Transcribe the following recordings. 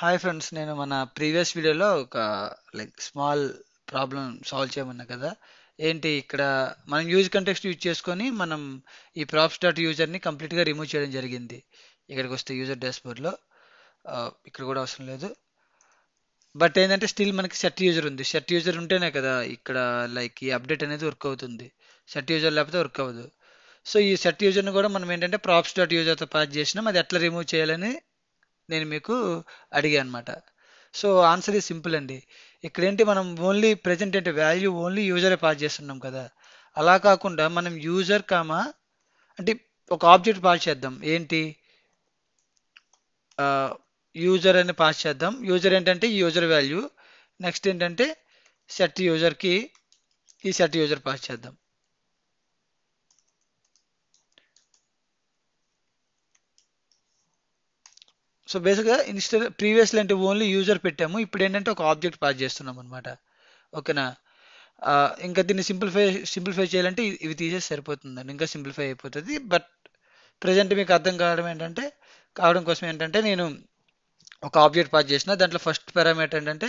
hi friends నేను మన previous వీడియోలో ఒక లైక్ స్మాల్ ప్రాబ్లం సాల్వ్ చేయమన్నా కదా ఏంటి ఇక్కడ మనం యూజ్ కంటెక్స్ట్ యూజ్ చేసుకొని మనం ఈ ప్రాప్స్ డాట్ యూజర్ని కంప్లీట్గా రిమూవ్ చేయడం జరిగింది ఇక్కడికి వస్తే యూజర్ డాష్బోర్డ్లో ఇక్కడ కూడా అవసరం లేదు బట్ ఏంటంటే స్టిల్ మనకి సెట్ యూజర్ ఉంది సెట్ యూజర్ ఉంటేనే కదా ఇక్కడ లైక్ ఈ అప్డేట్ అనేది వర్క్ అవుతుంది సెట్ యూజర్ లేకపోతే వర్క్ అవ్వదు సో ఈ సెట్ యూజర్ని కూడా మనం ఏంటంటే ప్రాప్స్ డాట్ యూజర్తో పాస్ చేసినాం అది ఎట్లా రిమూవ్ చేయాలని నేను మీకు అడిగాను అనమాట సో ఆన్సర్ ఈ సింపుల్ అండి ఇక్కడ ఏంటి మనం ఓన్లీ ప్రజెంట్ అంటే వాల్యూ ఓన్లీ యూజరే పాస్ చేస్తున్నాం కదా అలా కాకుండా మనం యూజర్ కామా అంటే ఒక ఆబ్జెక్ట్ పాస్ చేద్దాం ఏంటి యూజర్ అని పాస్ చేద్దాం యూజర్ ఏంటంటే యూజర్ వాల్యూ నెక్స్ట్ ఏంటంటే సెట్ యూజర్కి ఈ సెట్ యూజర్ పాస్ చేద్దాం సో బేసిక్గా ఇన్స్టల్ ప్రీవియస్లీ అంటే ఓన్లీ యూజర్ పెట్టాము ఇప్పుడు ఏంటంటే ఒక ఆబ్జెక్ట్ పాస్ చేస్తున్నాం అనమాట ఓకేనా ఇంకా దీన్ని సింప్లిఫై సింప్లిఫై చేయాలంటే ఇవి తీసేసి సరిపోతుందండి ఇంకా సింప్లిఫై అయిపోతుంది బట్ ప్రజెంట్ మీకు అర్థం కావడం ఏంటంటే కావడం కోసం ఏంటంటే నేను ఒక ఆబ్జెక్ట్ పాస్ చేసిన దాంట్లో ఫస్ట్ పారామీటర్ ఏంటంటే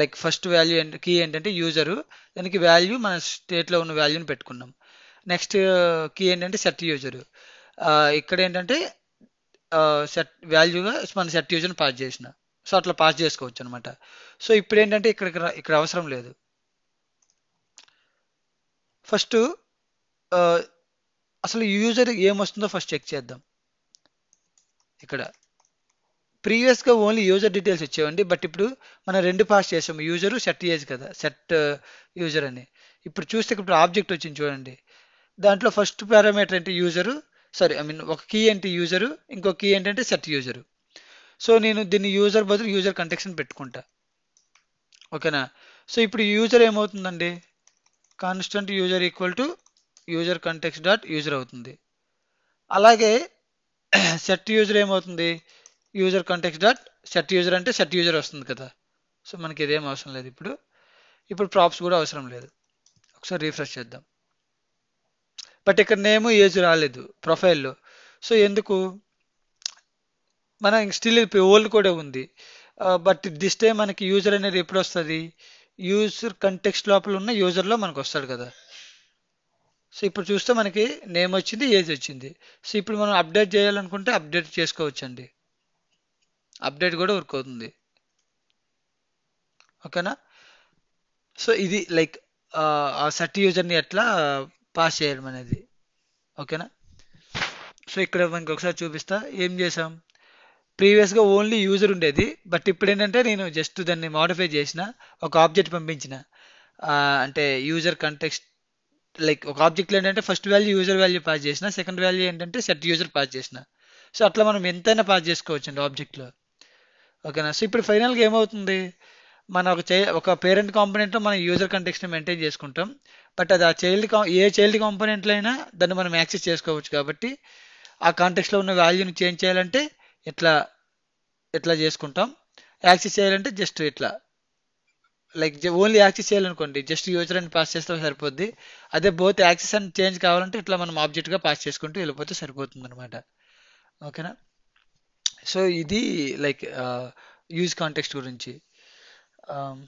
లైక్ ఫస్ట్ వాల్యూ కీ ఏంటంటే యూజరు దానికి వాల్యూ మన స్టేట్లో ఉన్న వాల్యూని పెట్టుకున్నాం నెక్స్ట్ కీ ఏంటంటే సెట్ యూజరు ఇక్కడ ఏంటంటే సెట్ వాల్యూగా మన సెట్ యూజర్ని పాస్ చేసిన సో అట్లా పాస్ చేసుకోవచ్చు అనమాట సో ఇప్పుడు ఏంటంటే ఇక్కడ ఇక్కడ అవసరం లేదు ఫస్ట్ అసలు యూజర్ ఏమొస్తుందో ఫస్ట్ చెక్ చేద్దాం ఇక్కడ ప్రీవియస్గా ఓన్లీ యూజర్ డీటెయిల్స్ వచ్చేవండి బట్ ఇప్పుడు మనం రెండు పాస్ చేసాము యూజరు సెట్ ఏజ్ కదా సెట్ యూజర్ అని ఇప్పుడు చూస్తే ఇప్పుడు ఆబ్జెక్ట్ వచ్చింది చూడండి దాంట్లో ఫస్ట్ పారామీటర్ అంటే యూజరు సారీ ఐ మీన్ ఒక కీ అంటే యూజరు ఇంకో కీ ఏంటంటే సెట్ యూజరు సో నేను దీన్ని యూజర్ బదులు యూజర్ కంటెక్షన్ పెట్టుకుంటా ఓకేనా సో ఇప్పుడు యూజర్ ఏమవుతుందండి constant user equal to user context dot user అవుతుంది అలాగే సెట్ యూజర్ ఏమవుతుంది user context dot set user అంటే సెట్ యూజర్ వస్తుంది కదా సో మనకి ఇదేం అవసరం లేదు ఇప్పుడు ఇప్పుడు ప్రాప్స్ కూడా అవసరం లేదు ఒకసారి రీఫ్రెష్ చేద్దాం బట్ ఇక్కడ నేమ్ ఏజ్ రాలేదు ప్రొఫైల్లో సో ఎందుకు మన స్టిల్ ఓల్డ్ కూడా ఉంది బట్ దిస్ టైం మనకి యూజర్ అనేది ఎప్పుడు వస్తుంది యూజర్ కంటెక్స్ట్ లోపల ఉన్న యూజర్లో మనకు వస్తాడు కదా సో ఇప్పుడు చూస్తే మనకి నేమ్ వచ్చింది ఏజ్ వచ్చింది సో ఇప్పుడు మనం అప్డేట్ చేయాలనుకుంటే అప్డేట్ చేసుకోవచ్చండి అప్డేట్ కూడా వర్క్ అవుతుంది ఓకేనా సో ఇది లైక్ ఆ సెట్ యూజర్ని ఎట్లా పాస్ చేయడం అనేది ఓకేనా సో ఇక్కడ మనకి ఒకసారి చూపిస్తా ఏం చేసాం ప్రీవియస్గా ఓన్లీ యూజర్ ఉండేది బట్ ఇప్పుడు ఏంటంటే నేను జస్ట్ దాన్ని మోడిఫై చేసిన ఒక ఆబ్జెక్ట్ పంపించిన అంటే యూజర్ కంటెక్స్ట్ లైక్ ఒక ఆబ్జెక్ట్లో ఏంటంటే first value user value pass చేసిన సెకండ్ వాల్యూ ఏంటంటే సెట్ యూజర్ పాస్ చేసిన సో అట్లా మనం ఎంతైనా పాస్ చేసుకోవచ్చు అండి ఆబ్జెక్ట్లో ఓకేనా సో ఇప్పుడు ఫైనల్గా ఏమవుతుంది మన ఒక ఒక పేరెంట్ కాంపనెంట్లో మనం యూజర్ కంటెక్స్ని మెయింటైన్ చేసుకుంటాం బట్ అది ఆ చైల్డ్ ఏ చైల్డ్ కాంపోనెంట్లో అయినా దాన్ని మనం యాక్సెస్ చేసుకోవచ్చు కాబట్టి ఆ కాంటెక్స్లో ఉన్న వాల్యూని చేంజ్ చేయాలంటే ఇట్లా ఇట్లా చేసుకుంటాం యాక్సెస్ చేయాలంటే జస్ట్ ఇట్లా లైక్ ఓన్లీ యాక్సెస్ చేయాలనుకోండి జస్ట్ యూజర్ అని పాస్ చేస్తే సరిపోద్ది అదే బోత్ యాక్సెస్ అండ్ చేంజ్ కావాలంటే ఇట్లా మనం ఆబ్జెక్ట్గా పాస్ చేసుకుంటూ వెళ్ళిపోతే సరిపోతుంది అనమాట ఓకేనా సో ఇది లైక్ యూజ్ కాంటెక్స్ట్ గురించి um,